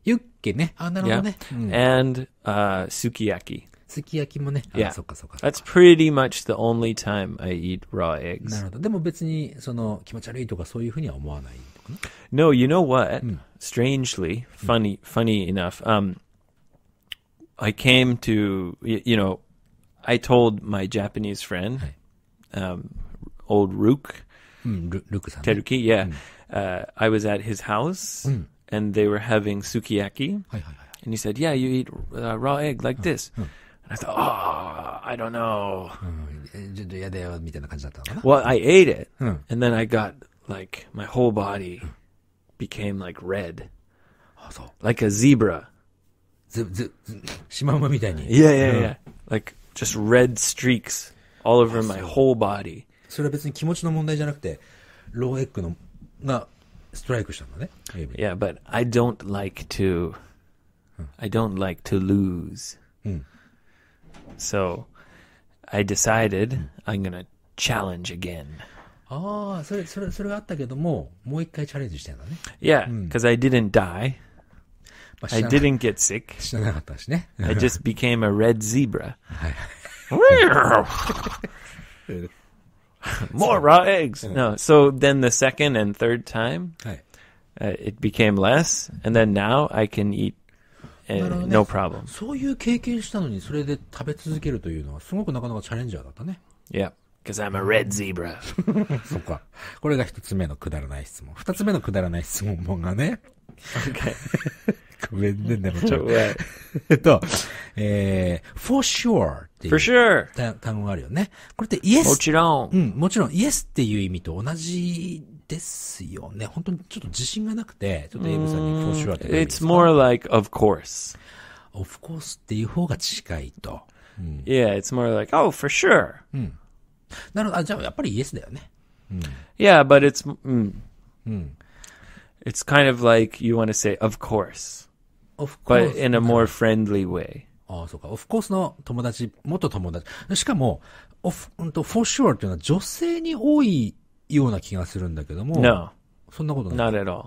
ユッケね。あ、なるほど yeah hmm. and uh sukiyaki sukiyaki Yeah. That's pretty much the only time I eat raw な eggs. るほど。でも別に、その、気持ち悪いとかそういうふうには思わないとかね。No, you know what? Hmm. Strangely, hmm. funny, funny enough, um, I came to you know, I told my Japanese friend, um, old Rook うん、ルルックさん、ね。Teruki, hmm, yeah, uh, I was at his house and they were having sukiyaki, And he said, "Yeah, you eat uh, raw egg like this." And I thought, oh, I don't know. ちょっと嫌だよ、みたいな感じだったのかな。Well, mm. I ate it, hmm. and then I got like my whole body became like red, like a zebra. Yeah, yeah, hmm. yeah. Like just red streaks all over my whole body. それは別に気持ちの問題じゃなくて、ローエッグの、が、ストライクしたんだね。エイブに Yeah, but I don't like to. Hmm. I don't like to lose. So I decided hmm. I'm gonna challenge again. ああ、それ、それ、それがあったけども、もう一回チャレンジしてんだね。Yeah, ah, うん hmm. because I didn't die. I didn't get sick. I just became a red zebra. はい。More <laughs> raw eggs. No. So then the second and third time, uh, it became less, and then now I can eat えー、ね、no problem. そういう経験したのにそれで食べ続けるというのはすごくなかなかチャレンジャーだったね。Yeah. Cause I'm a red zebra. <laughs> そっか。これが一つ目のくだらない質問。二つ目のくだらない質問がね。<laughs> Okay. ごめんね、でもちょっと。えっと、えー、for sure っていう。for sure! 単語があるよね。これって yes。もちろん。うん、もちろん yes っていう意味と同じですよね。本当にちょっと自信がなくて、ちょっとエイブさんに for sure って。It's more like of course. of course っていう方が近いと。うん、yeah, it's more like, oh, for sure. うん。なるほど。あ、じゃあやっぱり yes だよね。うん、yeah, but it's, うん。うん。It's kind of like you want to say, of course. of course. But in a more friendly way. ああ、そうか。o フコースの友達、元友達。しかも、オフ、と、for sure っていうのは女性に多いような気がするんだけども。No. そんなことない。Not at all.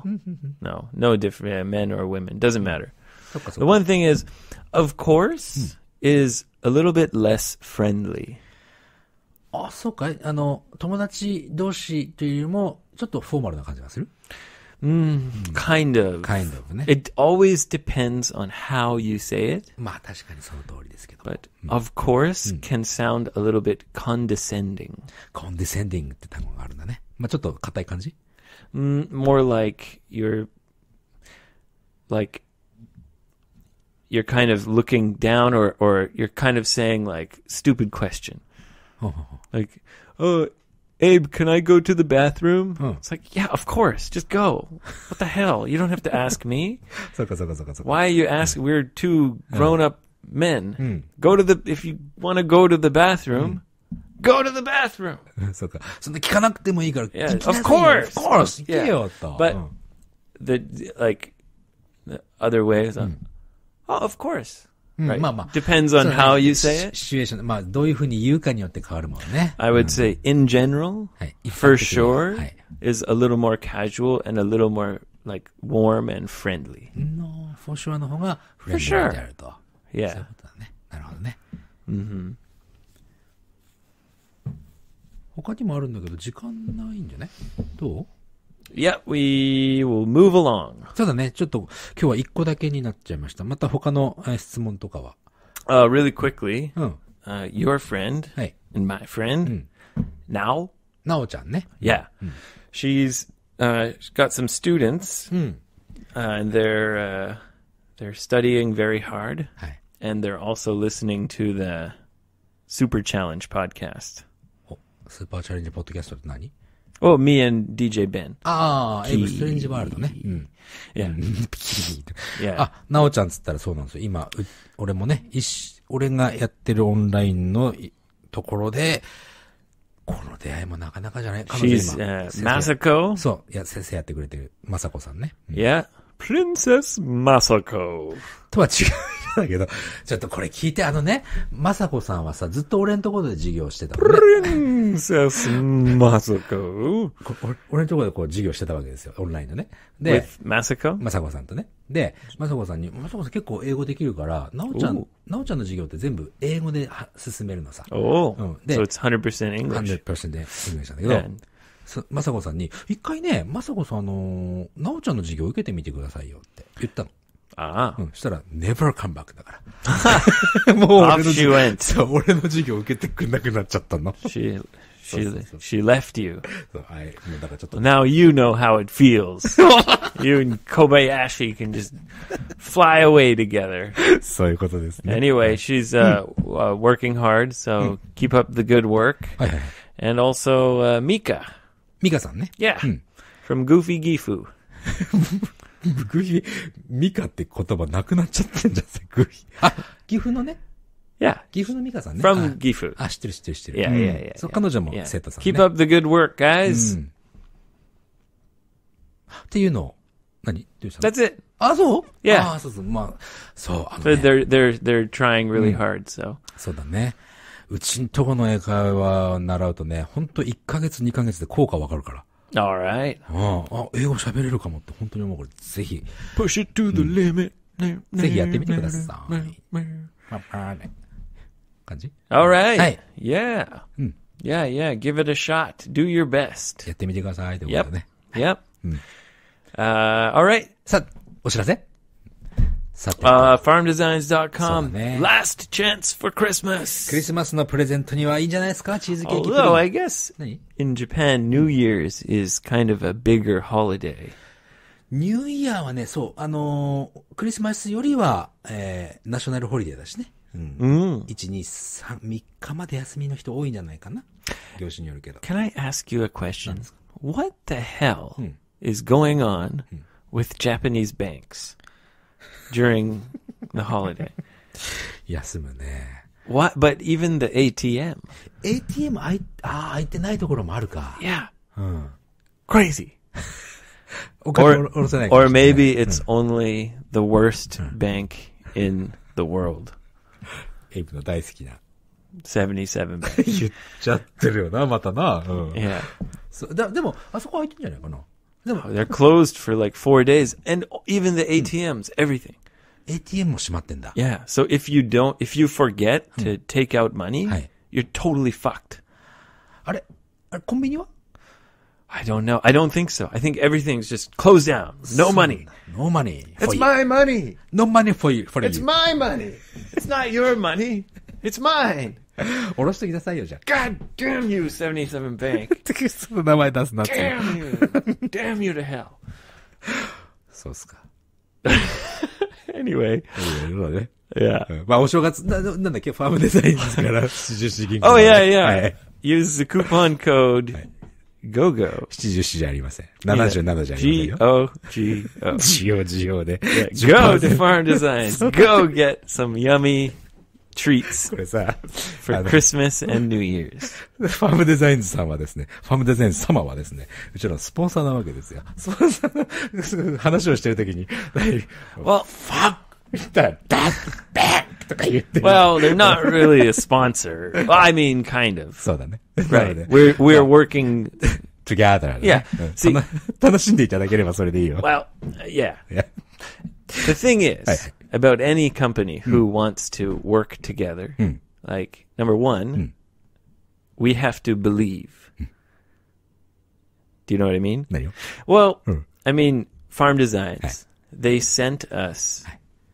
no. No different men or women. Doesn't matter. The one thing is, of course, is a little bit less friendly. あ、そうか。あの、友達同士というよりも、ちょっとフォーマルな感じがする Mm, kind of. Kind of ね。It always depends on how you say it. But of course, mm. can sound a little bit condescending. Condescending って単語があるんだね。まあちょっと硬い感じ mm, More like you're, like, you're kind of looking down or, or you're kind of saying like stupid question. like, oh, Abe, can I go to the bathroom? It's like, yeah, of course. Just go. What the hell? You don't have to ask me. <laughs> Why you ask? We're two grown-up men. Hmm. Go to the if you want to go to the bathroom. Hmm. Go to the bathroom. <laughs> そうか。そんな聞かなくてもいいから。Yeah, of course. Of course. 行けよと。But the like the other way is, uh, hmm. oh, of course. Hmm. Right? まあまあ。Depends on how you say it. シチュエーション、まあどういうふうに言うかによって変わるもんね。I would say, in general, for sure, is a little more casual and a little more like warm and friendly. No, for sure の方がフレンドリーであると。Yeah. そういうことだね。なるほどね。うん。他にもあるんだけど、時間ないんじゃねどう we will move along. ただね、ちょっと今日は一個だけになっちゃいました。また他の質問とかは。Uh, really quickly, うん。uh, oh. your friend my friend, うん、now? Hmm. なおちゃんね。Yeah. Hmm. Uh, got some students, うん。Uh, hmm. and they're uh, they're studying very hard, they're also listening to the Super Challenge podcast. スーパーチャレンジポッドキャストって何 oh, Oh, me and DJ Ben. ああ、エブストレンジワールドね。うん。いや、ピ <laughs> キーと。あ、なおちゃんつったらそうなんですよ。今、俺もね、一、俺がやってるオンラインのところで、この出会いもなかなかじゃない。彼女今。She's, uh, m そう、いや、先生やってくれてる。まさこさんね。うん、yeah. プリンセス・マサコ。とは違うんだけど、ちょっとこれ聞いて、あのね、サコさんはさ、ずっと俺のところで授業してたプリね。セス i n c 俺のところでこう授業してたわけですよ、オンラインのね。で、マサコ a k o さんとね。で、サコさんに、サコさん結構英語できるから、なおちゃん、なおちゃんの授業って全部英語で進めるのさ。おお。うん、で、so it's 100% English. 100%で English なんだけど、雅子さんに、一回ね、さこさん、あの、なおちゃんの授業受けてみてくださいよって言ったの。ああ。うん。したら、never come back だから。もう俺の授業、そう、俺の授業受けてくれなくなっちゃったの。She, she, she left you. そう、はい。もうだからちょっと。Now you know how it feels. you and Kobayashi can just fly away together. そういうことですね。Anyway, she's, uh, working hard, so keep up the good work. はいはい。And also, uh, Mika. ミカさんね。Yeah. From Goofy Gifu. グヒ、ミカって言葉なくなっちゃってんじゃん、グヒ。あ、岐阜のね。Yeah. 岐阜のミカさんね。From 岐阜。あ、知ってる知ってる知ってる。Yeah, yeah, yeah. そう、彼女もセッタさんね。Keep up the good work, guys.、っていうのを、何どうした ?That's it. あ、そう ?Yeah. あ、そうそう。まあ、そう。ね、they're, they're, they're trying really hard, so. そうだね。うちんとこの英会話習うとね、ほんと1ヶ月2ヶ月で効果わかるから。Alright. あ英語喋れるかもって本当に思う。これぜひ。Push it to the limit.、うん、ぜひやってみてください。感じ ?Alright. はい。Yeah.、うん、yeah, yeah. Give it a shot. Do your best. やってみてください。ということでね。Yep. yep.、うん uh, alright. さあ、お知らせ Uh, Last chance for Christmas クリスマスのプレゼントにはいいんじゃないですかチーズケーキ Although I guess in Japan New Year's is kind of a bigger holiday ニューイヤーはね、そう、あのー、クリスマスよりは、えー、ナショナルホリデーだしね。うん。うん、1、2、3、3日まで休みの人多いんじゃないかな。業種によるけど。Can I ask you a question?What the hell、うん、is going on Japanese banks? during the holiday. <laughs> Yes, What? But even the ATM. ATM あい、ああ、開いてないところもあるか。Yeah. うん。Crazy. お金お Or, Crazy. or しれない maybe it's hmm. only the worst hmm. bank in the world. エイプの大好きな。77 bank. 言っちゃってるよな、またな。うん。Yeah. そうだでも、あそこ開いてんじゃないかな。でも、they're closed for like four days and even the hmm. ATMs, everything. ATM も閉まってんだ。Yeah. So if you don't, if you forget hmm. to take out money, you're totally fucked. あれあれ、コンビニは I don't know. I don't think so. I think everything's just closed down. No money. ?No money It's you. my money. No money for you. For It's you. my money. It's not your money. It's mine. 下ろしてきなさいよ、じゃ God damn you, 77 Bank! って、その名前出すなって。Damn you! damn you to hell! そうっすか。Anyway, いろいろだね。yeah. まあ、お正月な、なんだっけ、ファームデザインですから、七十四銀行。Oh, yeah, yeah. い Use the coupon code GOGO. 七十四じゃありません。七十七じゃあり G ませんよ。O G O. 需要需要で。Go to farm designs. Go get some yummy treats <laughs> for Christmas and New Year's. <laughs> ファームデザインズさんはですね、ファームデザインズ様はですね、うちらのスポンサーなわけですよ。スポンサーの <laughs> 話をしてるときに、Well, fuck! Well, they they're not really a sponsor. Well, I mean, kind of. そうだね。なの we We're we're working. together Yeah. うん See- 楽楽しんでいただければそれでいいよ。Well, yeah. The thing is, about any company who hmm. wants to work together. Hmm. Like number one, hmm. we have to believe. Do you know what I mean? Well, I mean farm designs. They sent us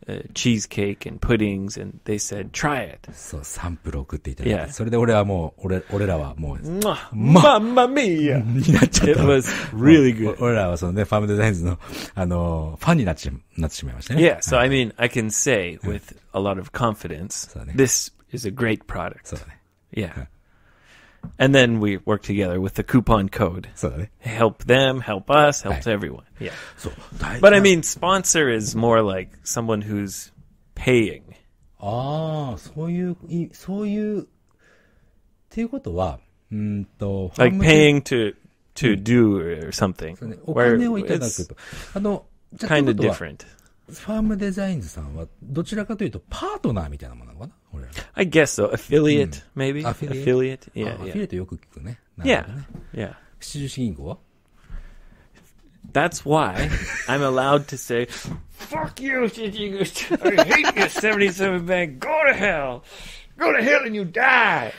uh, cheesecake and puddings and they said try it So それで俺はもう俺俺らはもう Mamma mia <laughs> it was really good yeah so i mean i can say with a lot of confidence this is a great product yeah and then we work together with the coupon code. Help them, help us, helps everyone. Yeah. So, But I mean, sponsor is more like someone who's paying. Ah, so so you, you, Like paying to, to do or something. kind of different. ファームデザインズさんは、どちらかというと、パートナーみたいなものなのかな I guess so. Affiliate, hmm. maybe? Affiliate? Ah, yeah. Affiliate よく聞くね。Yeah. Yeah. 七十四銀行は That's why I'm allowed to say, fuck you, Shichiguchi. I hate you. 77 bank. Go to hell. Go to hell and you die.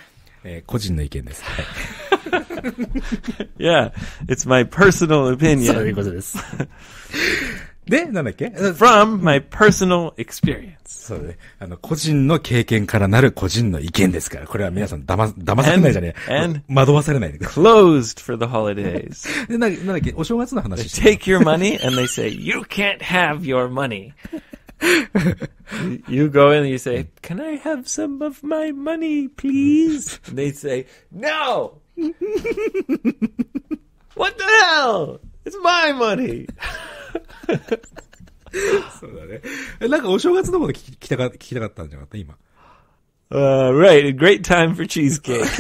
えー、個人の意見です。はい。yeah, <laughs> it's my personal opinion. <laughs> そういうことです。で、なんだっけ ?from my personal experience. そうね。あの、個人の経験からなる個人の意見ですから、これは皆さん騙、騙されないじゃねえ。And, closed for the holidays. <laughs> で、な、なんだっけお正月の話。They take your money and they say, you can't have your money. <laughs> you go in and you say, Can I have some of my money, please? And they say, No! <laughs> what the hell? It's my money! <laughs> そうだね。なんかお正月のこと聞きたか聞きたかったんじゃなかった今。Uh, right, great time for cheesecake. <laughs>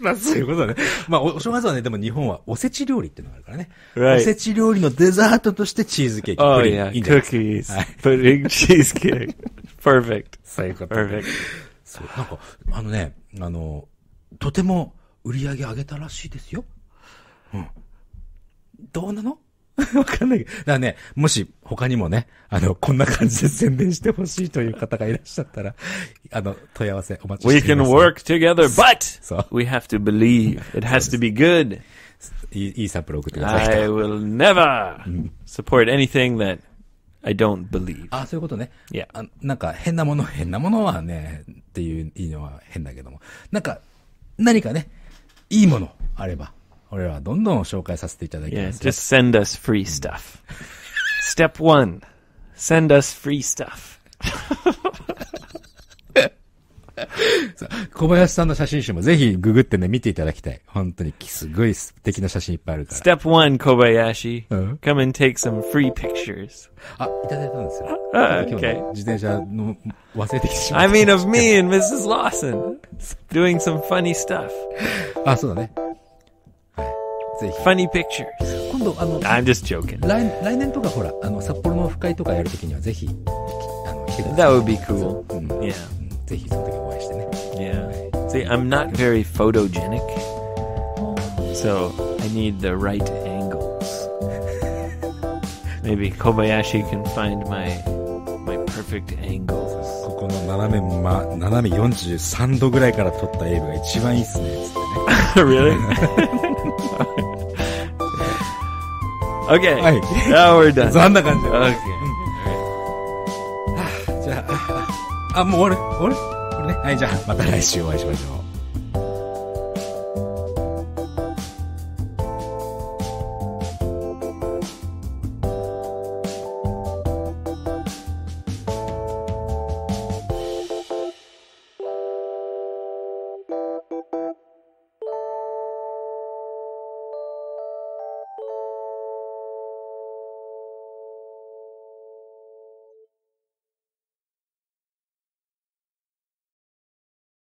まあそういうことだね。まあお正月はね、でも日本はおせち料理ってのがあるからね。Right. おせち料理のデザートとしてチーズケーキ。Oh プリン yeah, いいんじゃないです cookies, か。はい pudding, c h Perfect. そういうこと。Perfect. そう、なんか、あのね、あの、とても売り上げ上げたらしいですよ。うん。どうなの <laughs> わかんないけど。だからね、もし他にもね、あの、こんな感じで宣伝してほしいという方がいらっしゃったら、あの、問い合わせお待ちしています、ね。We can work together, <laughs> but we have to believe it has to be good. <laughs> いいいいサンプル送ってください。I will never support anything that I don't believe. あ、そういうことね。いや、なんか変なもの、変なものはね、っていう、いいのは変だけども。なんか、何かね、いいものあれば、俺らはどんどん紹介させていただきます。Yeah, just send us free stuff. Step one, send us free stuff. 小林さんの写真集もぜひググってね、見ていただきたい。本当にすごい素敵な写真いっぱいあるから。Step one, 小林。うん、Come and take some free pictures. あ、いただいたんですよ。Uh, okay. 自転車の忘れてきてしまった。I mean of me and Mrs. Lawson doing some funny stuff. あ、そうだね。ぜひ。Funny pictures. 今度、あの、I'm just joking. 来来年とかほら、あの、札幌の深いとかやるときにはぜひ、あの、来てください。That would be cool. yeah. ぜひその時お会いしてね。Yeah. See, I'm not very photogenic. So I need the right angles. Maybe Kobayashi can find my my perfect angles. ここの斜め、ま、斜め43度ぐらいから撮った映画が一番いいっすね、つってね。<laughs> really? <laughs> <laughs> okay. Now we're done. そんな感じで。Okay. じゃあ、あ、もう終わる終わるね。はい、じゃあ、また来週お会いしましょう。